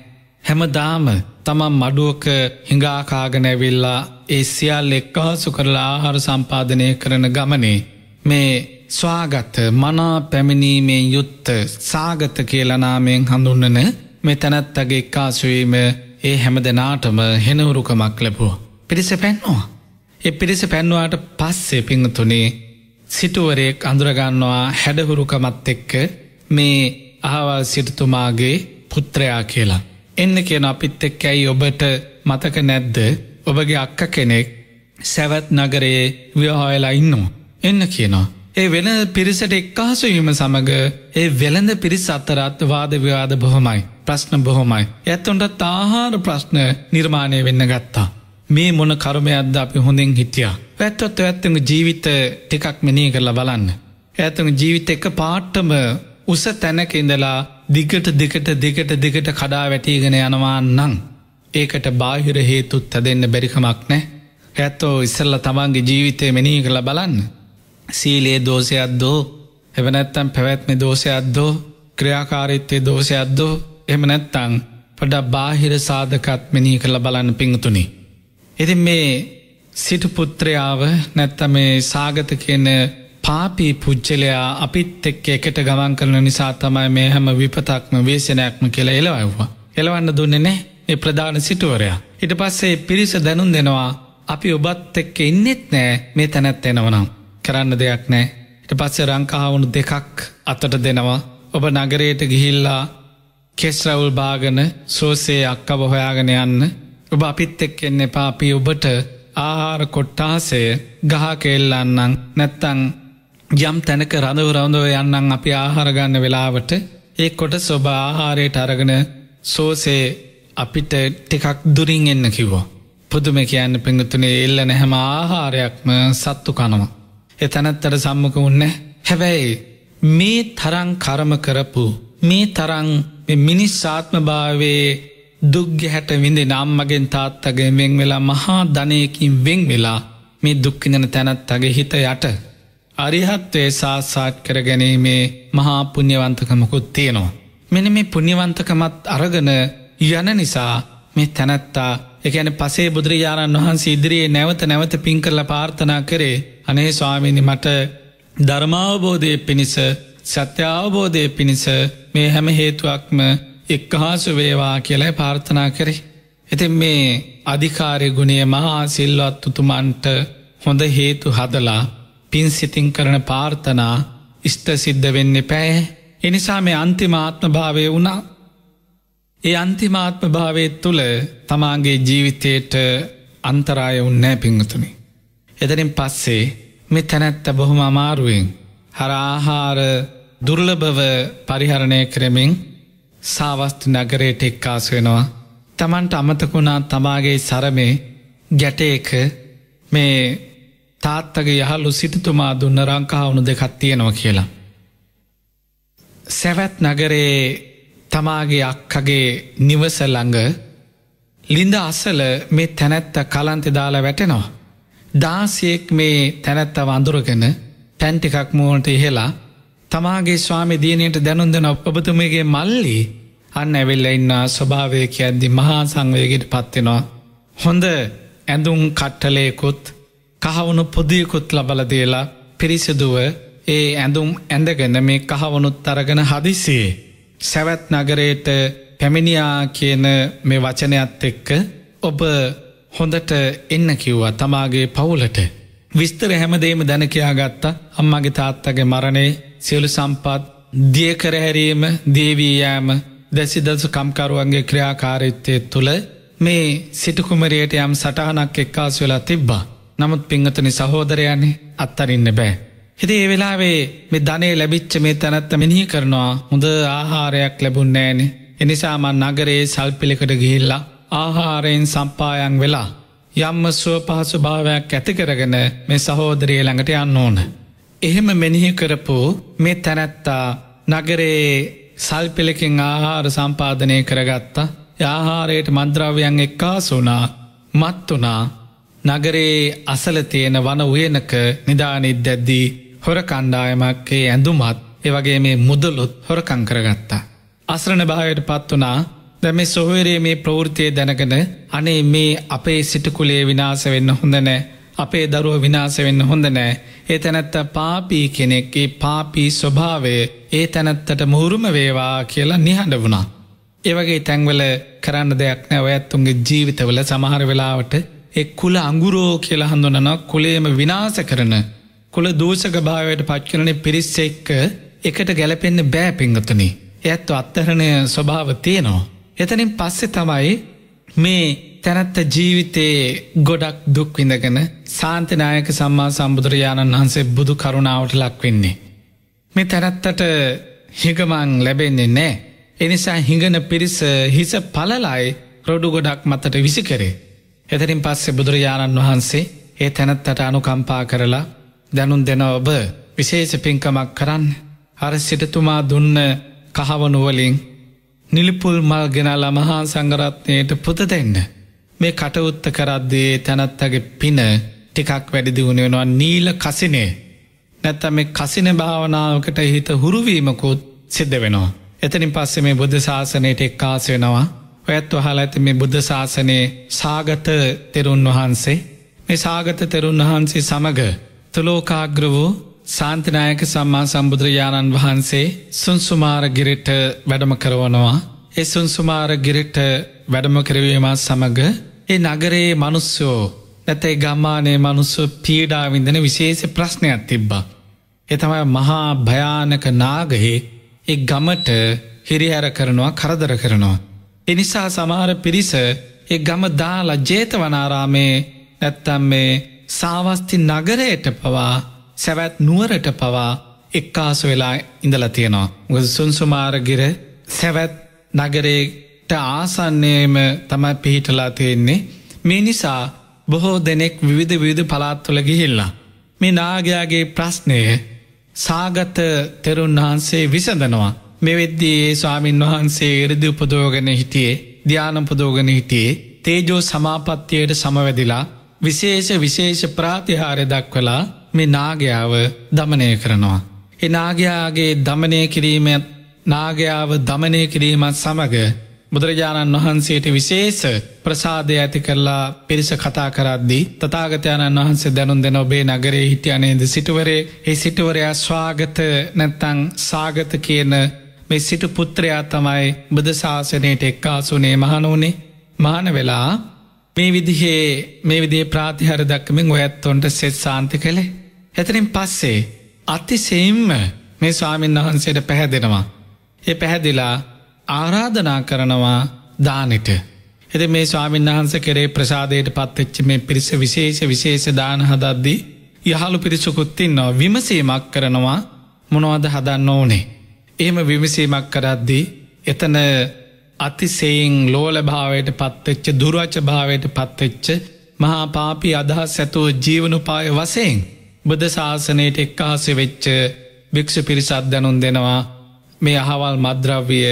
හැමදාම තමන් මඩුවක හිඟාකාගනැවිල්ලා ඒ සියල් එක්කහසු කරලා ආහාර සම්පාධනය කරන ගමනේ මේ ස්වාගත මනා පැමිණීමෙන් යුත්ත සාගත කියලනාමයෙන් හඳුන්නන මෙ තැනැත්තගේ එක්කාසුවීම ඒ හැම දෙනාටම හෙනවුරුකමක් ලැබුව. පිරිස පැන්නවා. එ පිරිස පැන්වාට පස්සේ පිංහතුනේ සිටුවරයෙක් අඳුරගන්නවා හැඩහුරුකමත් එක්ක මේ අහවල් සිටතුමාගේ පුත්‍රයා කියලා. එන්න කියන අපිත් එක් ඇයි ඔබට මතක නැද්ද ඔබගේ අක්ක කෙනෙක් සැවත් නගරයේ ව්‍යහොයලා ඉන්නවා. එන්න කියනවා. ඒ වෙන පිරිසට එක්කාසුවීම සමඟ ඒ වෙළඳ පිරිස් අත්තරත් වාදවිවාද බොහොමයි ප්‍රශ්න බොහොමයි. ඇත්තොන්ට තාහාර ප්‍රශ්න නිර්මාණය වෙන්න ගත්තා. මේ මොන කරුමයක්ද අපි හොඳින් හිටියා. පැත්වත්ව ඇත්තම ජීවිත ටිකක් මෙනී කරලා බලන්න. ඇතම ජීවිත එක පාට්ටම උස තැනක ඉඳලා දිගට දිකට දිකට දිකට කඩා වැටීගෙන යනවා නං. ඒකට බාහිර හේතුත් තැදෙන්න බැරිකමක් නෑ. ඇත්තෝ ඉස්සල්ල තමන්ගේ ජීවිතය මෙනී කළ බලන්න. සීලයේ දෝෂයක්දෝ එවනැත්තම් පැවැත්ම දෝෂයක්දෝ ක්‍රියාකාරිත්වය දෝෂයක්දෝ එමනැත්තං පඩා බාහිර සාධකත්මනී කළ බලන්න පිංතුනි. එති මේ සිටුපුත්‍රයාව නැත්තම සාගත කියන පාපී පුද්ජලයා අපිත් එක්ක එකට ගමන් කරන නිසා තමයි මේ හැම විපතක්ම වේශනයක්ම කියලා එලවවා. එලවන්න දුන්නනේ ඒ ප්‍රධාන සිටුවරයා. ඉට පස්සේ පිරිස දැනුන් දෙනවා අපි ඔබත් එක්ක ඉන්නෙත් නෑ මේ තැනැත් එෙනවනම්. කරන්න දෙයක් නෑ. ට පස්සේ රංකාවුණු දෙකක් අතට දෙනවා. ඔබ නගරයට ගිහිල්ලා කෙස්රවුල් භාගන සෝසේ අක්ක බොහොයාගෙන යන්න. ඔබ අපිත් එක් එන්න පාපී ඔබට ආහාර කොට්ටාසය ගහ කෙල්ලන්නම් නැත්තං යම් තැනක රඳ රවඳව යන්නම් අපි ආහාරගන්න වෙලාවට ඒ කොට සොබ ආහාරයට අරගෙන සෝසේ අපිට ටිකක් දුරින් එන්න කිව්වා. පුදුම කියන්න පිඟතුනේ එල්ල නැහැම ආහාරයක්ම සත්තු කනවා. එතැනත්තට සම්මක උන්න හැබැයි මේ තරං කරම කරපු මේ තරං මිනිස් සාත්මභාවේ දුග්ගැහැට විඳි නම්මගෙන් තාත්තගේ මෙෙන් වෙලා මහා ධනයකින් වෙන් වෙලා මේ දුක්කිඳන තැනත්තගේ හිත යට අරිහත්වේ සාසාට් කරගැනීමේ මහා පුුණ්්‍යවන්තකමකුත් තියෙනවා. මෙන මේ පුුණ්්‍යවන්තකමත් අරගන යන නිසා මේ තැනැත්තා එකැන පසේ බුදුරජාණන් වහන්සේ ඉදිරියේ නැවත නැවත පින් කරල පාර්ථනා කරේ අනේ ස්වාමීනි මට ධර්මාවබෝධය පිණිස සත්‍යාවබෝධය පිණිස මේ හැම හේතුවක්ම එක්කහාසු වේවා කියලයි පාර්ථනා කරි. ඉතින් මේ අධිකාරය ගුණේ මහා සිල්වත් උතුමන්ට හොඳ හේතු හදලා පින්සිතින් කරන පාර්ථනා ඉස්ත සිද්ධ වෙන්න පැෑ එනිසා මේ අන්තිමාත්ම භාවය වුණා. ඒ අන්තිමාත්ම භාවය තුළ තමාගේ ජීවිතයට අන්තරාය උන්නෑ පිංහතුනි. එතනින් පස්සේ මෙ තැනැත්ත බොහොම අමාරුවෙන්. හර ආහාර දුර්ලභව පරිහරණය කරමින් සාවස්ත නගරයට එක්කාස වෙනවා. තමන්ට අමතකුණා තමාගේ සරමේ ගැටේක මේ තාත්තගේ යහලු සිටතුමා දුන්න රංකාවුණු දෙකත් තියෙනවා කියලා. සැවැත් නගරේ තමාගේ අක්කගේ නිවසළඟ ලිඳ අසල මේ තැනැත්ත කලන්තෙ දාලා වැටෙනවා. දාසයෙක් මේ තැනැත්තව අඳුරගෙන තැන් ටිකක් මෝනට ඉහෙලා තමාගේ ස්වාමි දියනයට දැනුන්දන ඔබතුමගේ මල්ලි අන්න ඇවිල්ල ඉන්න ස්වභාවය කියද්දි මහා සංවයකට පත්වෙනවා. හොඳ ඇඳුම් කට්ටලයකුත් කහවුණු පොදියකුත් ලබල දේලා පිරිසිදුව ඒ ඇඳුම් ඇඳගෙන මේ කහවනුත් අරගෙන හදිසේ. සැවැත් නගරයට පැමිණියා කියන මේ වචනයත් එක්ක ඔබ හොඳට එන්න කිව්වා තමාගේ පවුලට. විස්තර හැමදේම දැනකයා ගත්තා අම්මගේ තාත්තගේ මරණේ සියලු සම්පත් දියකරහැරීම දේවීයෑම දැසිදල්ස කම්කරුවන්ගේ ක්‍රියාකාරිත්තය තුළ මේ සිටකුමරයට යම් සටහනක් එක්කාස් වෙලා තිබ්බා නමුත් පිංහතනි සහෝදරයන්නේ අත්තරින්න බෑ. හිති ඒ වෙලාවේ මෙ ධනේ ලැබිච්ච මේ තැනැත්ත මිනිහි කරනවා හොඳ ආහාරයක් ලැබුන්නෑනෙ එනිසාමන් නගරේ සල්පිලිකට ගිහිල්ලා ආහාරයෙන් සම්පායන් වෙලා. යම්ම සුව පහසු භාවයක් ඇතිකරගෙන මේ සහෝදරිය ළඟට යන්න ඕන. එහෙම මෙනිහි කරපු මේ තැනැත්තා නගරේ සල්පිලකින් ආහාර සම්පාධනය කරගත්තා යාහාරයට මන්ද්‍රාවයන් එක්කාසුනා මත්තුනා නගරේ අසල තියෙන වන උයනක නිධානිත් දැද්දී හොර කණ්ඩායමක්කේ ඇඳුමත් එවගේ මේ මුදලුත් හොරකං කරගත්තා. අස්රණ භාවයට පත් වනා දැ මේ සොහරේ මේ ප්‍රවෘතිය දැනගෙන අනේ මේ අපේ සිටකුලේ විනාස වෙන්න හොඳනෑ අපේ දරුව විනාස වෙන්න හොඳනෑ ඒ තැනැත්ත පාපී කෙනෙක්කි පාපී ස්වභාවේ ඒ තැනැත්තට මුහුරුම වේවා කියලා නිහඬ වුණා. ඒවගේ තැන්වල කරන්න දෙයක් නෑ ඔයත්තුන්ගේ ජීවිතවල සමහර වෙලාවට එක් කුල අංගුරෝ කියලා හඳුනන කුලේම විනාස කරන කුල දූසක භාවයට පච්කරන පිරිස්සෙක්ක එකට ගැලපෙන්න්න බෑ පිංගතනි. ඇත්තු අත්තහරණය ස්වභාව තියනවා. එතනින් පස්සෙ තමයි මේ තැනත්ත ජීවිතයේ ගොඩක් දුක් විඳගෙන සාන්තිනායක සම්මා සම්බුදුරජාණන් වහන්සේ බුදු කරුණාවට ලක්වෙන්නේ. මේ තැනත්තට හිගමං ලැබෙන්නේ නෑ. එනිසා හිඟන පිරිස හිස පලලායි රොඩු ගොඩක් මතට විසි කරේ. එතරින් පස්සේ බුදුරජාණන් වහන්සේ ඒ තැනත්තට අනුකම්පා කරලා දැනුන් දෙන ඔබ විශේෂ පින්කමක් කරන්න අර සිටතුමා දුන්න කහවනුවලින් නිලිපුල් මල් ගෙනලා මහා සංගරත්නයට පුත දෙන්න. මේ කටවුත්ත කරද්දේ තැනත්තගේ පින ටිකක් වැඩිදි වුණෙනවා නීල කසිනේ. නැත්තම මේ කසින භාවනාවකට හිත හුරුවීමකුත් සිද්ධ වෙනවා. එතනින් පස්සෙ මේ බුද්ධ ශාසනයට එක්කාස වෙනවා. ඔයත් වහලා ඇති මේ බුද්ධ ශාසනයේ සාගත තෙරුන් වහන්සේ. මේ සාගත තෙරුන් වහන්සේ සමඟ තුළෝකාග්‍ර වූ සාන්තිනායක සම්මා සම්බුදුරජාණන් වහන්සේ සුන්සුමාර ගිරිට වැඩම කරවනවා. ඒ සුන්සුමාර ගිරිට වැඩම කරවීමත් සමඟ ඒ නගරයේ මනුස්්‍යෝ නැතැයි ගම්මානයේ මනුස්සු පීඩාවිඳන විශේෂ ප්‍රශ්නයක් තිබ්බා. එතමයි මහා භයානක නාගහේ එ ගමට හිරිහැර කරනවා කරදර කරනවා. එනිසා සමහර පිරිස එ ගම දාලා ජේතවනාරාමේ නැත්තම් මේ සාවස්ති නගරයට පවා සැවැත් නුවරට පවා එක්කාස වෙලා ඉඳලා තියෙනවා. ගොද සුන්සුමාරගිර සැවැත් නගරේට ආසන්නේම තමයි පිහිටලා තියෙන්නේ. මේ නිසා බොහෝ දෙනෙක් විවිධ විධ පලාත්තුල ගිහිල්ලා. මේ නාගයාගේ ප්‍රශ්නය සාගත තෙරුන් වහන්සේ විසඳනවා. මෙවෙද්දී ඒ ස්වාමීන් වහන්සේ ඉරදි උපදෝගන හිටියේ ධ්‍යානපදෝගන හිටියේ තේජෝ සමාපත්තියට සමවැදිලා විශේෂ විශේෂ ප්‍රාතිහාරය දක්වලා මේ නාගයාව දමනය කරනවා. එනාගයාගේ දමනය කිරීමත් නාගයාව දමනය කිරීමත් සමඟ බුදුරජාණන් වහන්සේට විශේෂ ප්‍රසාධය ඇති කරලා පිරිස කතා කරද්දී තතාගතයණන් වහන්සේ දැනුන් දෙන ඔබේ නගරේ හිටිය අනේද සිටුවරේ ඒ සිටුවරයා ස්වාගත නැත්තං සාගත කියන මේ සිටු පුත්‍රයා තමයි බුදශාසනයට එක්කාසුනේ මහනුවනේ මාන වෙලා මේ විදිහේ මේ විදේ ප්‍රාතිහර දක්කමින් ඔයත්තොන්ට සෙත් සාන්ති කළේ එතනින් පස්සේ අතිසේම්ම මේ ස්වාමීන් වහන්සේට පැහැදෙනවා. එ පැහැදිලා ආරාධනා කරනවා දානෙට. එද මේ ස්වාමීන් වහන්ස කරේ ප්‍රසාදයට පත්ච්ච මේ පිරිස විශේෂ විශේෂ දාන හදද්දී යහළු පිරිසුකුත්තින්නවා විමසීමක් කරනවා මොනවද හදන්න ඕනේ. ඒම විමසීමක් කරද්දී එතන අතිසයෙන් ලෝලභාවයට පත්ච්ච දුරච භාවයට පත්ච්ච මහාපාපි අදහස් ඇතුව ජීවනුපාය වසයෙන්. බුද ශාසනයට එක්කාසෙ වෙච්ච භික්‍ෂු පිරිසත් දැනුන් දෙනවා මේ අහවල් මද්‍රව්විය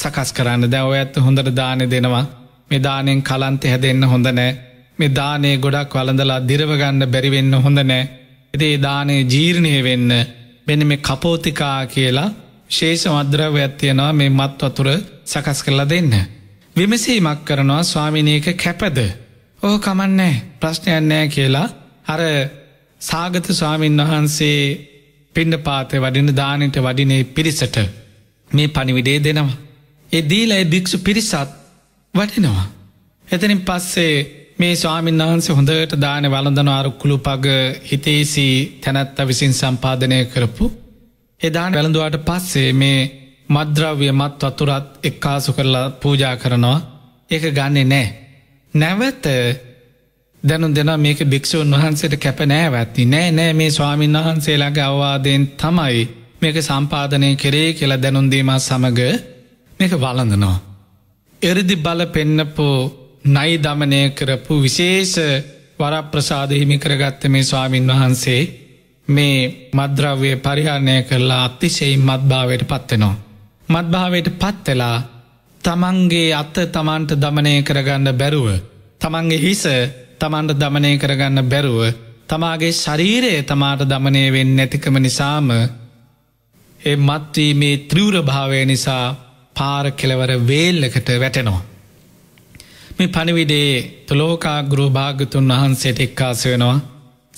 සකස් කරන්න දැව ඇත්ත හොඳට දානය දෙනවා මේ දානයෙන් කලන්තය හැදෙන්න හොඳ නෑ මේ දානේ ගොඩක් වලඳලා දිරවගන්න බැරිවෙන්න හොඳ නෑ එදේ දානය ජීර්ණය වෙන්න මෙන මේ කපෝතිකා කියලා ශේෂ මද්‍රව ඇත්තියෙනවා මේ මත් වතුර සකස් කරලා දෙන්න. විමසීමක් කරනවා ස්වාමිනයක කැපද. ඕ කමන්නෑ ප්‍රශ්නයන්නෑ කියලා අර සාගත ස්වාමීන් වහන්සේ පිණ්ඩ පාතය වඩින දානට වඩිනේ පිරිසට මේ පනිවිඩේ දෙනවා. එදීලයි භික්‍ෂු පිරිසත් වටිනවා. එතනින් පස්සේ මේ ස්වාමින් වහන්සේ හොඳට දාන වලඳන අරුක්කුළු පග හිතේසි තැනැත්ත විසින් සම්පාධනය කරපු. එදාන වැළඳුවාට පස්සේ මේ මද්‍රව්‍ය මත් වතුරත් එක්කාසු කරලා පූජා කරනවා ඒක ගන්නේ නෑ. නැවත දැනු දෙෙන මේක භික්‍ෂූන් වහන්සේට කැප නෑවැත්ති නෑ නෑ මේ ස්වාමීන් වහන්සේලාගේ අවවාදයෙන් තමයි මේක සම්පාධනය කරේ කියලා දැනුන්දීමත් සමඟ මේක වලඳනවා. එරදි බල පෙන්නපු නයි දමනය කරපු විශේෂ වරප්‍රසාද හිමිකරගත්ත මේ ස්වාමීන් වහන්සේ මේ මද්‍රව්‍ය පරිහරණය කරලා අතිශෙයි මත්භාවයට පත්වෙනවා. මත්භාවයට පත්වෙලා තමන්ගේ අත්ත තමන්ට දමනය කරගන්න බැරුව. තමන්ගේ හිස තමන්ට දමනය කරගන්න බැරුව තමාගේ ශරීරයේ තමාට දමනය වෙන් නැතිකම නිසාම ඒ මත්වීමේ ත්‍රවරභාවය නිසා පාර කෙලවර වේල්ලකට වැටෙනවා. මේ පණවිඩේ තුළෝකා ගෘහ භාගතුන් වහන්සේට එක්කාස වෙනවා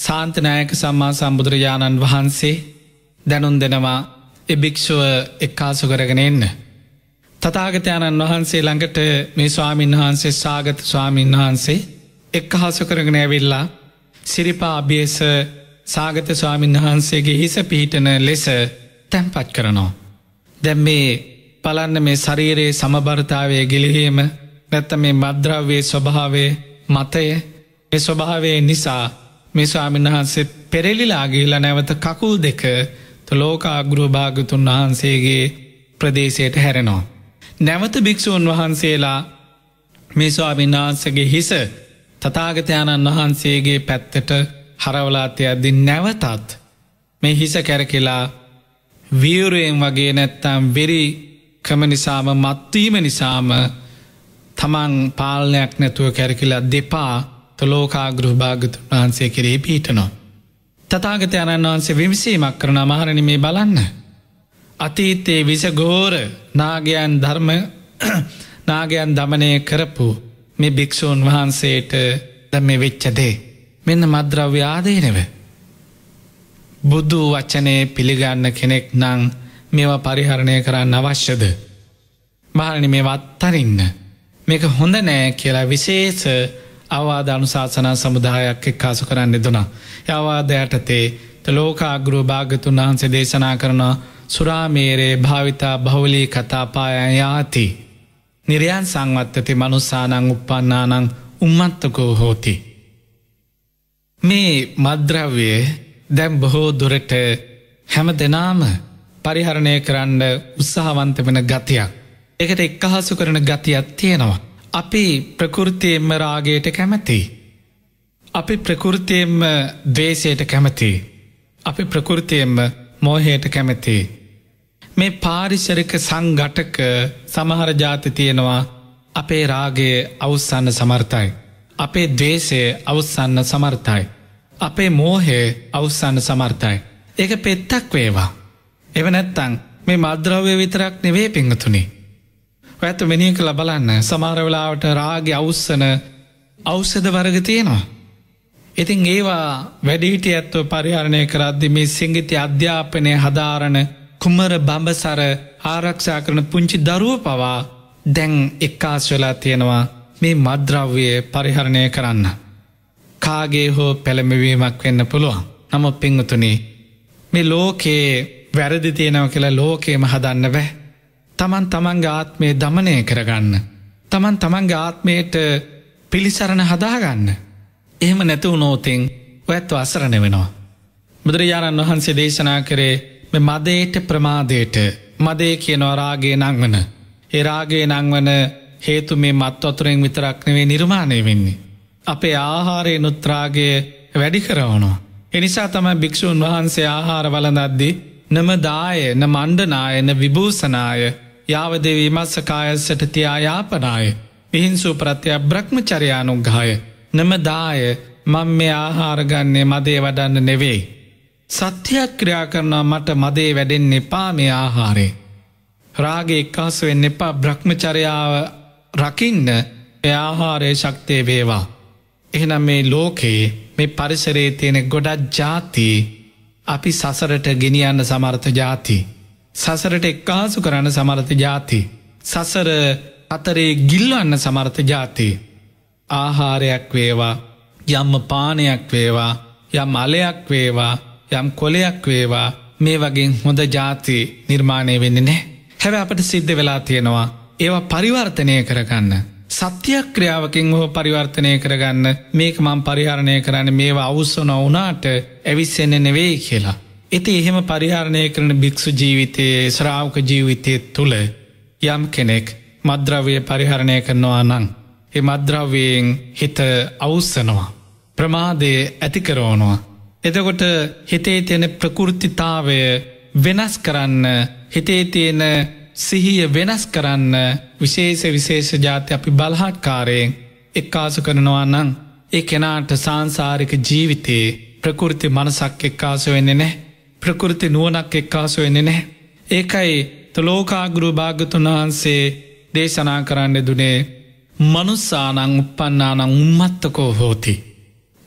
සාන්තනායක සම්මා සම්බුදුරජාණන් වහන්සේ දැනුන් දෙනවා එභික්‍ෂුව එක්කාසු කරගෙන එන්න. තතාගතයණන් වහන්සේ ළඟට මේ ස්වාමීන් වහන්සේ සාගත ස්වාමීන් වහන්සේ එක් හසු කරගෙන ඇවිල්ලා සිරිපා අභියස සාගත ස්වාමීන් වහන්සේගේ හිස පිහිටන ලෙස තැන්පත් කරනවා. දැම් මේ පලන්න මේ ශරීරයේ සමභර්තාවය ගිලිහීම නැත්ත මේ මද්‍රව්‍යයේ ස්වභාවේ මතය ඒ ස්වභාවේ නිසා මේ ස්වාමීන් වහන්සේ පෙරෙලිලාගේල නැවත කකුල් දෙක ලෝකාගෘහ භාගතුන් වහන්සේගේ ප්‍රදේශයට හැරෙනවා. නැවත භික්‍ෂූන් වහන්සේලා මේ ස්වාමින්නාන්සගේ හිස තතාගතයාණන් වහන්සේගේ පැත්තට හරවලාතයද්දි නැවතත් මේ හිස කැරකෙලා වියවරයෙන් වගේ නැත්තම් වෙරි කම නිසාම මත්වීම නිසාම තමන් පාලනයක් නැතුව කැරකිලා දෙපා තලෝකා ගෘහභාගතු වහන්සේ කරේ පිහිටනවා. තතාගතයණන් වහන්සේ විමසීමක් කරන අමහරණ මේ බලන්න. අතීතයේ විස ගෝර නාගයන් ධර්ම නාගයන් දමනය කරපු මේ භික්‍ෂූන් වහන්සේට ද මේ වෙච්චදේ. මෙන්න මද්‍රව්‍ය ආදේනව. බුද්ධ වච්චනය පිළිගන්න කෙනෙක් නං මේවා පරිහරණය කරන්න අවශ්‍යද. බාලනි මේ වත්තරින්න. මේක හොඳ නෑ කියලා විශේෂ අවාද අනුශාසනා සමුදායක් එක්කාසු කරන්න දුනා. යවාදයටතේ ලෝකාගුරු භාගතුන් වහන්සේ දේශනා කරන සුරාමේරේ භාවිතා බහුලී කතාපායන් යාති. නිරයන් සංවත්තති මනුස්සානං උපන්නානං උම්මත්තකෝ හෝති. මේ මද්‍රව්‍ය දැම් බොහෝ දුරට හැම දෙනාම පරිහරණය කරන්න උත්සාහවන්ත වෙන ගතියක්. එකට එක්කහසු කරන ගතියක් තියෙනවා. අපි ප්‍රකෘතියෙන්ම රාගයට කැමැති. අපි ප්‍රකෘතියෙන්ම දේශයට කැමැති. අපි ප්‍රකෘතියෙන්ම මෝහයට කැමැති. මේ පාරිසරික සංගටක සමහර ජාති තියෙනවා අපේ රාගේ අවස්සන්න සමර්ථයි. අපේ දවේශය අවස්සන්න සමර්ථයි. අපේ මෝහේ අවස්සන්න සමර්ථයි. ඒක පෙත්තක් වේවා. එවනැත්තං මේ මද්‍රව්‍ය විතරක් නෙවේ පිංහතුනි. ඇත වෙනිය කළ බලන්න සමාරවෙලාවට රාග අවස්සන අවස්සද වරග තියෙනවා. ඉතින් ඒවා වැඩිහිටිය ඇත්ව පරිහරණය කරද්දි මේ සිංගිති අධ්‍යාපනය හදාරණ කුමර බඹසර ආරක්ෂා කරන පුංචි දරුව පවා දැන් එක්කාස් වෙලා තියෙනවා මේ මද්‍රව්වය පරිහරණය කරන්න. කාගේ හෝ පැළමිවීමක් වෙන්න පුළුවන් නම පිංගතුනේ. මේ ලෝකයේ වැරදි තියෙනව කියලා ලෝකේම හදන්න බෑ. තමන් තමන්ගේ ආත්මය දමනය කරගන්න. තමන් තමන්ගේ ආත්මයට පිළිසරණ හදාගන්න. එහෙම නැතුව නෝතිං ඔඇත්ව අසරණ වෙනවා. බුදුරජාණන් වහන්සේ දේශනා කරේ මදේට ප්‍රමාදයට මදේ කියනවා රාගේ නංවන. එරාගේ නංවන හේතු මේ මත් අතුරෙන් විතරක්නවේ නිර්මාණය වෙන්නේ. අපේ ආහාරය නුත්‍රාගේ වැඩි කරවනවා. එනිසා තමයි භික්‍ෂූන් වහන්සේ ආහාර වලඳද්දි නම දාය න මණ්ඩනායන විභූසනාය යාවදේ විමස්සකායස්සට තියා යාපනාය. මිහින්සූ ප්‍රත්‍යය බ්‍රහ්ම චරයානුග්හාය. නම දාය මං මේ ආහාරගන්නේ මදේ වඩන්න නෙවෙයි. සත්‍යයක් ක්‍රියා කරනා මට මදේ වැඩෙන් එපා මේ ආහාරේ. රාගේ එක්කාස වෙන්න එපා බ්‍රහ්මචරයාව රකින්න ආහාරය ශක්තිය වේවා. එහෙනම් මේ ලෝකයේ මේ පරිසරේ තියෙන ගොඩක් ජාති අපි සසරට ගෙනියන්න සමර්ථ ජාති. සසරට එක්කාසු කරන්න සමර්ථ ජාති. සසර අතරේ ගිල්ලන්න සමර්ථ ජාති. ආහාරයක් වේවා යම්ම පානයක් වේවා යම් අලයක් වේවා යම් කොලයක් වේවා මේ වගේ හොඳ ජාති නිර්මාණය වෙන්න නෑ. හැව අපට සිද්ධ වෙලා තියෙනවා. ඒවා පරිවර්තනය කරගන්න. සත්‍යයක් ක්‍රියාවකින් හෝ පරිවර්තනය කරගන්න මේක මං පරිහරණය කරන්න මේවා අවුස්සන වනාට ඇවිස්සෙන්න නෙවෙයි කියලා. ඇති එහෙම පරිහාරණය කරන භික්‍ෂු ජීවිතයේ ශ්‍රාවක ජීවිතය තුළ යම් කෙනෙක් මද්‍රවය පරිහරණය කරනවා නං. එ මද්‍රවයෙන් හිත අවුස්සනවා. ප්‍රමාදය ඇතිකරෝනවා. එතකොට හිතේ තියෙන ප්‍රකෘතිතාවය වෙනස් කරන්න හිතේ තියෙන සිහිය වෙනස් කරන්න විශේෂ විශේෂ ජාති අපි බලහත්කාරයෙන් එක්කාසු කරනවා නං ඒ කෙනාට සංසාරික ජීවිතයේ ප්‍රකෘති මනසක් එක්කාසු වෙන්නේ නෑ ප්‍රකෘති නුවනක් එක්කාසු වෙන්නේ නෑ ඒකයි තලෝකාගුරු භාගතුන් වහන්සේ දේශනා කරන්න දුනේ මනුස්සානං උපන්නානං උම්මත්තකෝ හෝති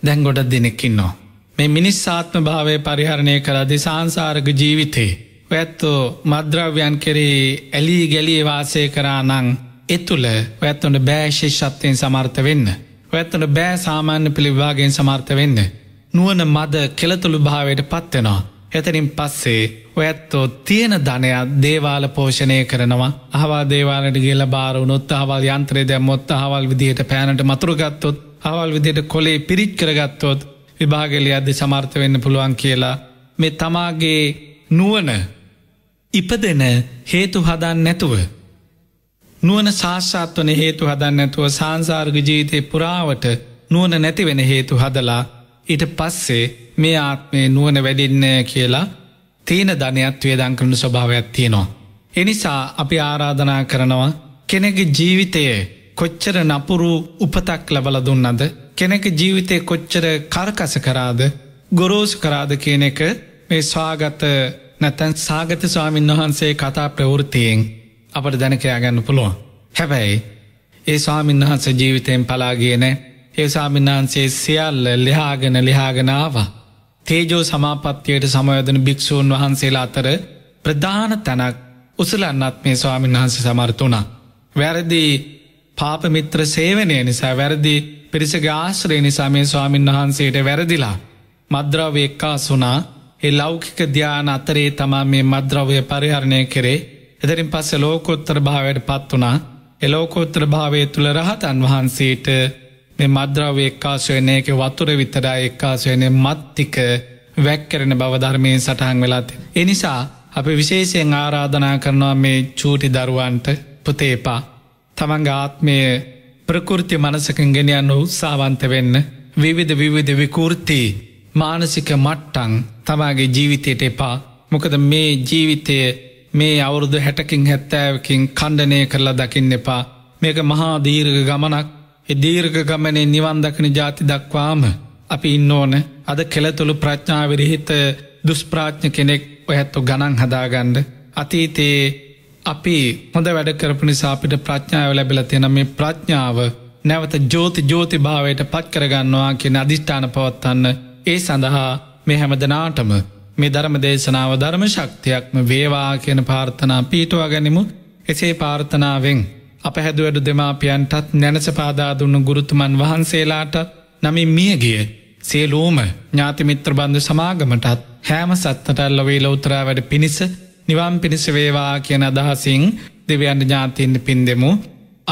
දැන් ගොඩ දෙනෙක්කින්නවා මේ මිනිස්සාත්ම භාවය පරිහරණය කරදි සංසාර්ග ජීවිතේ. වැත්තෝ මද්‍රව්‍යන් කෙරේ ඇලී ගැලිය වාසය කරා නං එතුළ වැත්තුට බෑශිෂ්ෂත්වයෙන් සමර්ථ වෙන්න. වැත්තට බෑ සාමාන්‍ය පිළිභාගෙන් සමර්ථ වෙන්න. නුවන මද කෙළතුළු භාවයට පත්වෙනවා. එතනින් පස්සේ ඔඇත්තෝ තියෙන ධනයක් දේවාල පෝෂණය කරනවා අහවා දේවාලට ගේල බාරුණුත් අහවල් යන්ත්‍රේ දැම්මොත් අහවල් විදිහයට පෑනට මතුරගත්තොත් හවල් විදියට කොලේ පිරිච් කරගත්තොත් විභාගලි අධි සමර්ථ වෙන්න පුළුවන් කියලා මේ තමාගේ නුවන ඉපදෙන හේතු හදන් නැතුව. නුවන ශාස්ත්වන හේතු හදන්න නැතුව සංසාර්ග ජීවිතය පුරාවට නුවන නැතිවෙන හේතු හදලා ඉට පස්සේ මේ ආත්මය නුවන වැඩින්න කියලා තීන ධනයත් වේදංකරන ස්වභාවයක් තියෙනවා. එනිසා අපි ආරාධනා කරනවා කෙනෙගේ ජීවිතය කොච්චර නපුරු උපතක් ලබල දුන්නද කෙනෙක ජීවිතය කොච්චර කර්කස කරාද ගොරෝසු කරාද කියන එක මේ ස්වාගත නැතැන් සාගත ස්වාමීන් වහන්සේ කතා ප්‍රවෘතියෙන් අපට දැනකයා ගන්න පුළුවන්. හැබැයි ඒ ස්වාමින් වහන්ස ජීවිතයෙන් පලාගේන ඒ ස්වාමින්හන්සේ සියල්ල ලිහාගෙන ලිහාගෙනාවා. තේජෝ සමාපත්තියට සමයදන භික්‍ෂූන් වහන්සේලා අතර ප්‍රධාන තැනක් උසලන්නත් මේ ස්වාමින් වහන්සේ සමර්තුනා. වැරදිී පාපමිත්‍ර සේවනය නිසා වැරදි පිරිස ගාශ්‍රය නිසා මේ ස්වාමින් වහන්සේට වැරදිලා. මද්‍රව එක්කාසුනා ඒ ලෞකික ධ්‍යාන අතරේ තමා මේ මද්‍රවය පරිහරණය කරේ එදරින් පස්ස ලෝකොත්තර භාවයට පත් වනා එලෝකොත්‍ර භාවය තුළ රහතන් වහන්සේට මේ මද්‍රව එක්කාශයනයක වතුර විතරා එක්කාශයනය මත්තික වැැක්කරෙන බවධර්මයෙන් සටහන් වෙලාති. එනිසා අප විශේෂයෙන් ආරාධනා කරනවා මේ චූටි දරුවන්ට පුතේපා තමන් ආත්මය ප්‍රකෘති මනසකින් ගෙනයන්න උත්සාවන්ත වෙන්න විවිධ විවිධ විකෘති මානසික මට්ටං තමාගේ ජීවිතයට එපා මොකද මේ ජීවිතය මේ අවුරුදු හැටකින් හැත්තෑවකින් කණ්ඩනය කරලා දකින්න එපා මේක මහා දීර්ග ගමනක් එදීර්ග ගමනේ නිවන්දකන ජාති දක්වාම අපි ඉන්න ඕන අද කෙළතුළු ප්‍රඥාවිරහිත දුස්ප්‍රාඥ කෙනෙක් ඔහැත්තු ගණන් හදාගණ්ඩ අතීතයේ අපි හොඳ වැඩ කරපු නිසා අපිට ප්‍රඥාව ලැබිල තියෙන මේ ප්‍රඥාව නැවත ජෝති ජෝති භාවයට පත් කරගන්නවා කියෙන අධිෂ්ඨාන පවත්වන්න ඒ සඳහා මෙ හැමදනාටම මේ ධර්ම දේශනාව ධර්ම ශක්තියක්ම වේවා කියන පාර්ථනා පීටවා ගැනිමු එසේ පාර්ථනාවෙන් අප හැදුවඩු දෙමාපියන්ටත් නැනස පාදාදුන්නු ගුරුතුමන් වහන්සේලාට නමි මියගිය සේලූම ඥාතිමිත්‍ර බන්ධ සමාගමටත් හෑම සත්තටල් ලොවී ලෝතරා වැඩ පිණිස නිවම් පිණිස වේවා කියන අදහසින් දෙවියන්ට ඥාතින්ට පින් දෙමු.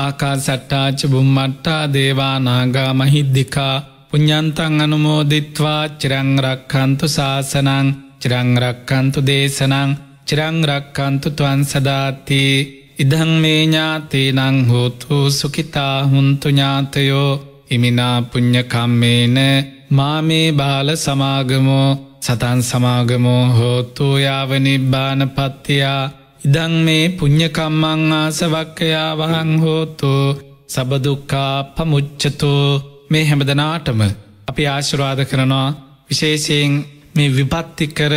ආකා සට්ටාච බුම්මට්ටා දේවානාගා මහිද්දිකා පුඤ්ඥන්තන් අනුමෝදිත්වා චිරංරක්කන්තු ශාසනං චිරංරක්කන්තු දේශනං චිරංරක්කන්තු තුවන් සදාති ඉදහං මේ ඥාතිනං හෝතු සුකිතා හුන්තුඥාතයෝ ඉමිනා පුඤ්ඥකම්මේන මාමේ බාල සමාගමෝ සතන් සමාගමෝ හෝතු යාවනිබ්බාන පත්තියා ඉදං මේ පුං්ඥකම්මං ආසවක්කයා වහං හෝතු සබදුක්කා පමුච්චතු මේ හැමදනාටම අපි ආශුරාධ කරනවා විශේෂයෙන් මේ විපත්තිකර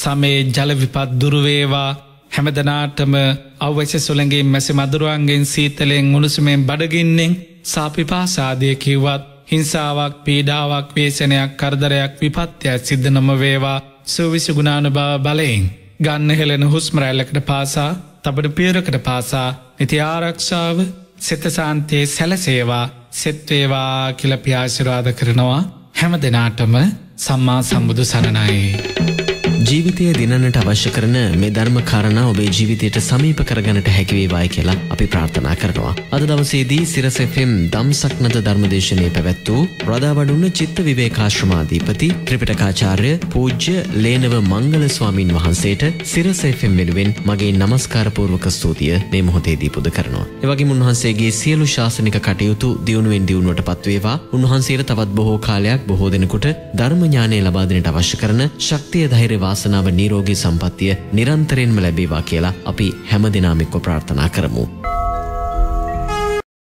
සමේ ජලවිපත් දුරුවේවා හැමදනාටම අවශ්‍ය සුළඟින් මැසි මදුරුවන්ගෙන් සීතලෙන් උණුසුමෙන් බඩගින්නෙන් සාපිපාසාදය කිව්වත් හිංසාවක් පීඩාවක් වේශනයක් කරදරයක් විපත්‍යයක් සිද්ධ නොම වේවා සූවිසි ගුණානුභාව බලයෙන් ගන්න හෙළෙන හුස්මරැල්ලකට පාසා තබට පියරකට පාසා නිති ආරක්ෂාව සෙතසාන්තයේ සැලසේවා සෙත්වේවා කියලපියාශිරවාද කරනවා හැම දෙනාටම සම්මා සම්බුදු සරණයි. ජීවිතය දිනන්නට අවශ්‍ය කරන මේ ධර්ම කාරණා ඔබේ ජීවිතයට සමීප කරගන්නට හැකිවේවායි කියලා අපි ප්‍රාර්ථනා කරනවා. අද දවසේදී සිරස FM දම්සක්නත ධර්මදේශනයේ පැවැත් වූ රදාවඩුන්න චිත්ත විවේකාශ්‍රමාධීපති ත්‍රිපිටකාචාර්ය පූජ්‍ය ලේනව මංගල ස්වාමින් වහන්සේට සිරස FM වෙනුවෙන් මගේ নমස්කාරපූර්වක ස්තුතිය මේ මොහොතේදී පුද කරනවා. ඒ වගේම උන්වහන්සේගේ සියලු ශාසනික කටයුතු දියුණුවෙන් දියුණුවට පත්වේවා. උන්වහන්සේට තවත් බොහෝ කාලයක් බොහෝ දිනකට ධර්ම ඥානය ලබා දෙන්නට අවශ්‍ය කරන ශක්තිය ධෛර්ය වාස වාසනාව නීරෝගී සම්පත්තිය නිරන්තරයෙන්ම ලැබේවා කියලා අපි හැමදිනාම එක්ව ප්‍රාර්ථනා කරමු.